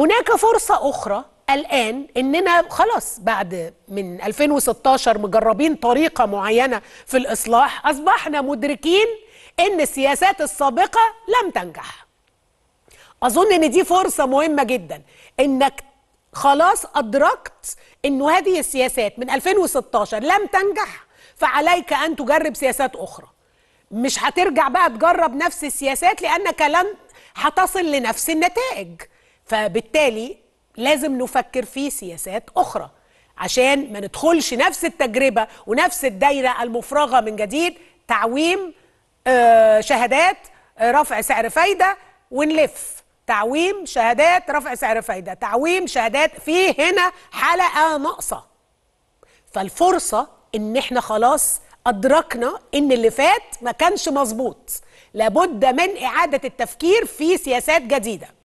هناك فرصة أخرى الآن إننا خلاص بعد من 2016 مجربين طريقة معينة في الإصلاح أصبحنا مدركين إن السياسات السابقة لم تنجح أظن إن دي فرصة مهمة جدا إنك خلاص أدركت إنه هذه السياسات من 2016 لم تنجح فعليك أن تجرب سياسات أخرى مش هترجع بقى تجرب نفس السياسات لأنك لن هتصل لنفس النتائج فبالتالي لازم نفكر في سياسات أخرى عشان ما ندخلش نفس التجربة ونفس الدايرة المفرغة من جديد تعويم آه، شهادات آه، رفع سعر فايدة ونلف تعويم شهادات رفع سعر فايدة تعويم شهادات في هنا حلقة ناقصة فالفرصة ان احنا خلاص أدركنا إن اللي فات ما كانش مظبوط لابد من إعادة التفكير في سياسات جديدة